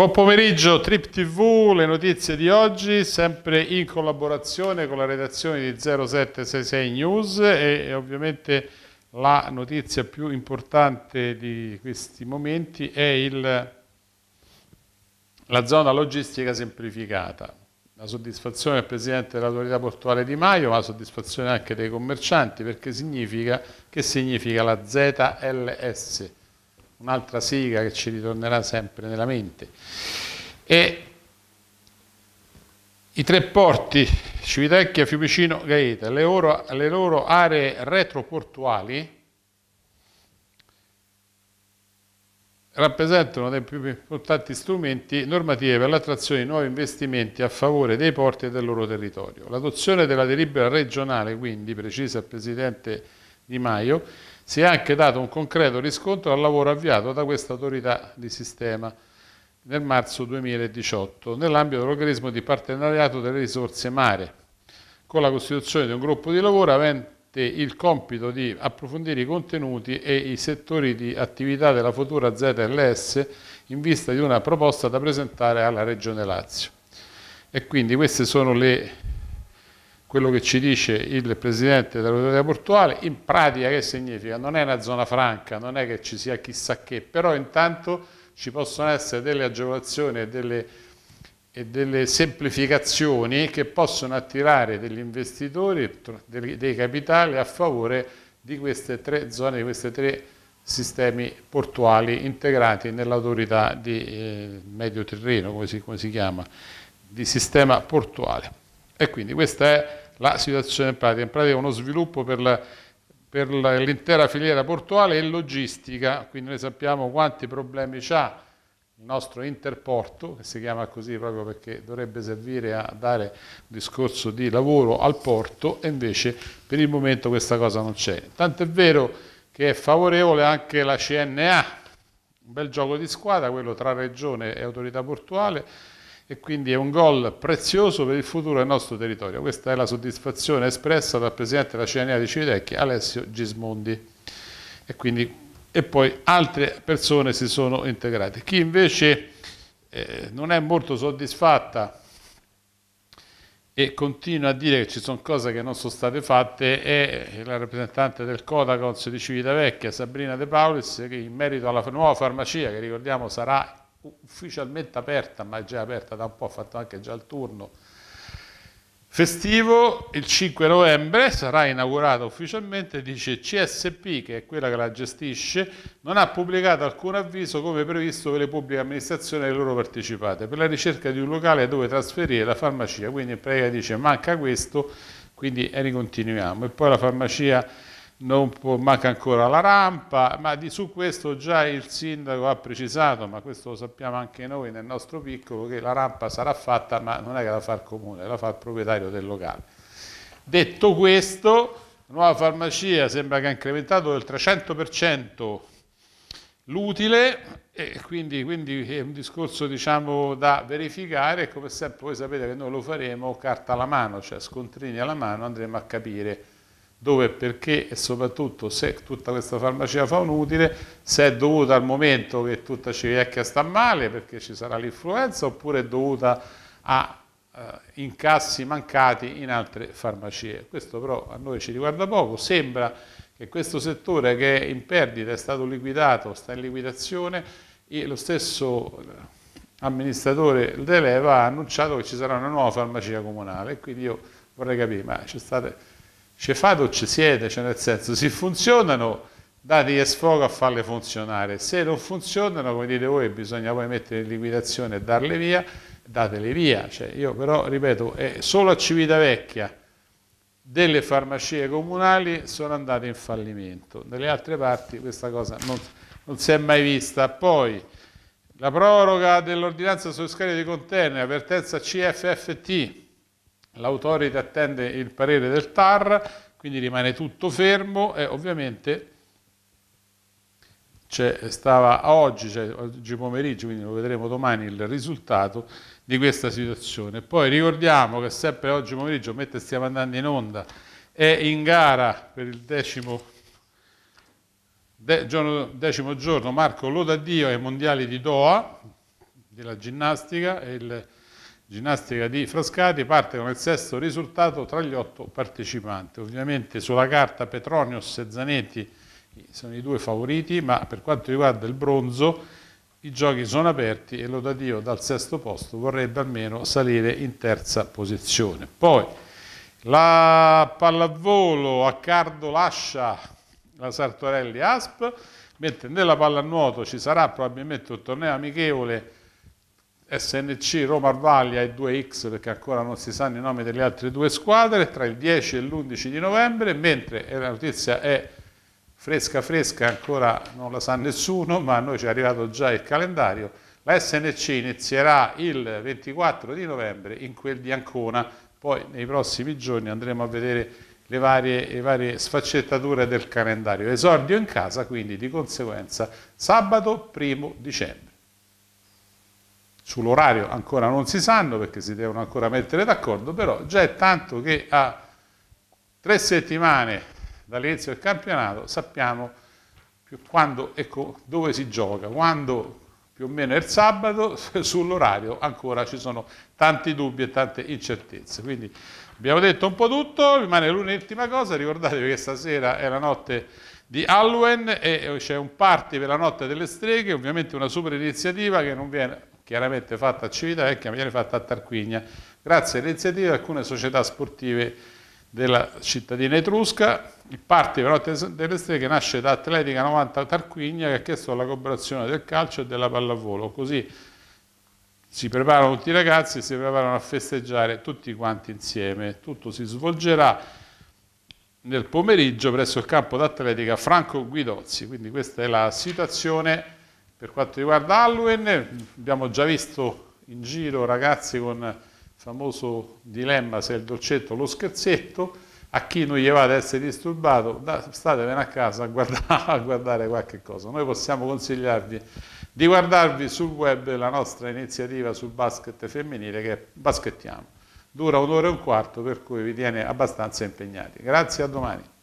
Buon pomeriggio, Trip TV, le notizie di oggi, sempre in collaborazione con la redazione di 0766 News e, ovviamente la notizia più importante di questi momenti è il, la zona logistica semplificata. La soddisfazione del Presidente dell'Autorità Portuale Di Maio, ma la soddisfazione anche dei commercianti, perché significa, che significa la ZLS, un'altra sigla che ci ritornerà sempre nella mente. E i tre porti, Civitecchia, Fiumicino, Gaeta, le loro, le loro aree retroportuali rappresentano dei più importanti strumenti normativi per l'attrazione di nuovi investimenti a favore dei porti e del loro territorio. L'adozione della delibera regionale, quindi, precisa il Presidente Di Maio, si è anche dato un concreto riscontro al lavoro avviato da questa autorità di sistema nel marzo 2018 nell'ambito dell'organismo di partenariato delle risorse mare, con la costituzione di un gruppo di lavoro avente il compito di approfondire i contenuti e i settori di attività della futura ZLS in vista di una proposta da presentare alla Regione Lazio. E quindi queste sono le quello che ci dice il presidente dell'autorità portuale, in pratica che significa? Non è una zona franca, non è che ci sia chissà che, però intanto ci possono essere delle agevolazioni e delle, e delle semplificazioni che possono attirare degli investitori, dei capitali a favore di queste tre zone, di questi tre sistemi portuali integrati nell'autorità di eh, medio terreno, come si, come si chiama, di sistema portuale. E quindi questa è la situazione in pratica. In pratica uno sviluppo per l'intera filiera portuale e logistica, quindi noi sappiamo quanti problemi ha il nostro interporto, che si chiama così proprio perché dovrebbe servire a dare un discorso di lavoro al porto e invece per il momento questa cosa non c'è. Tant'è vero che è favorevole anche la CNA, un bel gioco di squadra, quello tra regione e autorità portuale, e quindi è un gol prezioso per il futuro del nostro territorio. Questa è la soddisfazione espressa dal Presidente della Cittadinanza di Civitecchia, Alessio Gismondi. E, quindi, e, poi altre persone si sono integrate. Chi invece eh, non è molto soddisfatta e continua a dire che ci sono cose che non sono state fatte è la rappresentante del Codacons di Civitavecchia, Sabrina De Paulis, che in merito alla nuova farmacia, che ricordiamo sarà ufficialmente aperta, ma è già aperta da un po', ha fatto anche già il turno festivo, il 5 novembre sarà inaugurata ufficialmente, dice CSP, che è quella che la gestisce, non ha pubblicato alcun avviso come previsto per le pubbliche amministrazioni e le loro partecipate, per la ricerca di un locale dove trasferire la farmacia, quindi in pratica dice manca questo, quindi ricontinuiamo. E poi la farmacia può, manca ancora la rampa, ma di, su questo già il sindaco ha precisato, ma questo lo sappiamo anche noi nel nostro piccolo, che la rampa sarà fatta, ma non è che la fa il comune, la fa il proprietario del locale. Detto questo, la nuova farmacia sembra che ha incrementato del 300% l'utile e quindi, quindi, è un discorso diciamo, da verificare e come sempre voi sapete che noi lo faremo carta alla mano, cioè scontrini alla mano, andremo a capire dove perché e soprattutto se tutta questa farmacia fa un utile, se è dovuta al momento che tutta civiecchia sta male perché ci sarà l'influenza oppure è dovuta a eh, incassi mancati in altre farmacie. Questo però a noi ci riguarda poco, sembra che questo settore che è in perdita è stato liquidato, sta in liquidazione e lo stesso eh, amministratore Deleva ha annunciato che ci sarà una nuova farmacia comunale, quindi io vorrei capire, ma c'è state ci cioè, fate o ci siete, cioè nel senso, se funzionano dategli sfogo a farle funzionare, se non funzionano, come dite voi, bisogna poi mettere in liquidazione e darle via, datele via, cioè, io però, ripeto, solo a Civitavecchia delle farmacie comunali sono andate in fallimento, nelle altre parti questa cosa non, non si è mai vista, poi... La proroga dell'ordinanza sulle scarico di container, avvertenza CFFT, l'autority attende il parere del TAR, quindi rimane tutto fermo e ovviamente stava a oggi, cioè oggi pomeriggio, quindi lo vedremo domani il risultato di questa situazione. Poi ricordiamo che sempre oggi pomeriggio, mentre stiamo andando in onda, è in gara per il decimo, de, giorno, decimo giorno Marco Lodadio ai mondiali di Doha, della ginnastica, e il ginnastica di Frascati parte con il sesto risultato tra gli otto partecipanti. Ovviamente sulla carta Petronios e Zanetti sono i due favoriti, ma per quanto riguarda il bronzo i giochi sono aperti e Lodadio dal sesto posto vorrebbe almeno salire in terza posizione. Poi la pallavolo a Cardo lascia la Sartorelli Asp, mentre nella pallanuoto ci sarà probabilmente un torneo amichevole SNC Roma Arvaglia e 2X perché ancora non si sanno i nomi delle altre due squadre tra il 10 e l'11 di novembre mentre la notizia è fresca fresca ancora non la sa nessuno ma a noi ci è arrivato già il calendario la SNC inizierà il 24 di novembre in quel di Ancona poi nei prossimi giorni andremo a vedere le varie, le varie sfaccettature del calendario esordio in casa quindi di conseguenza sabato 1 dicembre Sull'orario ancora non si sanno perché si devono ancora mettere d'accordo, però già è tanto che a tre settimane dall'inizio del campionato sappiamo quando, ecco, dove si gioca, quando più o meno è il sabato, sull'orario ancora ci sono tanti dubbi e tante incertezze. Quindi abbiamo detto un po' tutto, rimane l'ultima cosa, ricordatevi che stasera è la notte di Halloween e eh, c'è un party per la notte delle streghe, ovviamente una super iniziativa che non viene chiaramente fatta a Civitavecchia, ma viene fatta a Tarquinia, grazie all'iniziativa di alcune società sportive della cittadina etrusca, il Parti però delle Streghe nasce da Atletica 90 Tarquinia che ha chiesto la cooperazione del calcio e della pallavolo, così si preparano tutti i ragazzi, e si preparano a festeggiare tutti quanti insieme, tutto si svolgerà nel pomeriggio presso il campo d'atletica Franco Guidozzi, quindi questa è la situazione per quanto riguarda Halloween, abbiamo già visto in giro ragazzi con il famoso dilemma se è il dolcetto o lo scherzetto, a chi non gli va ad essere disturbato, statevene a casa a guardare, a guardare qualche cosa. Noi possiamo consigliarvi di guardarvi sul web la nostra iniziativa sul basket femminile che è Baschettiamo. Dura un'ora e un quarto, per cui vi tiene abbastanza impegnati. Grazie, a domani.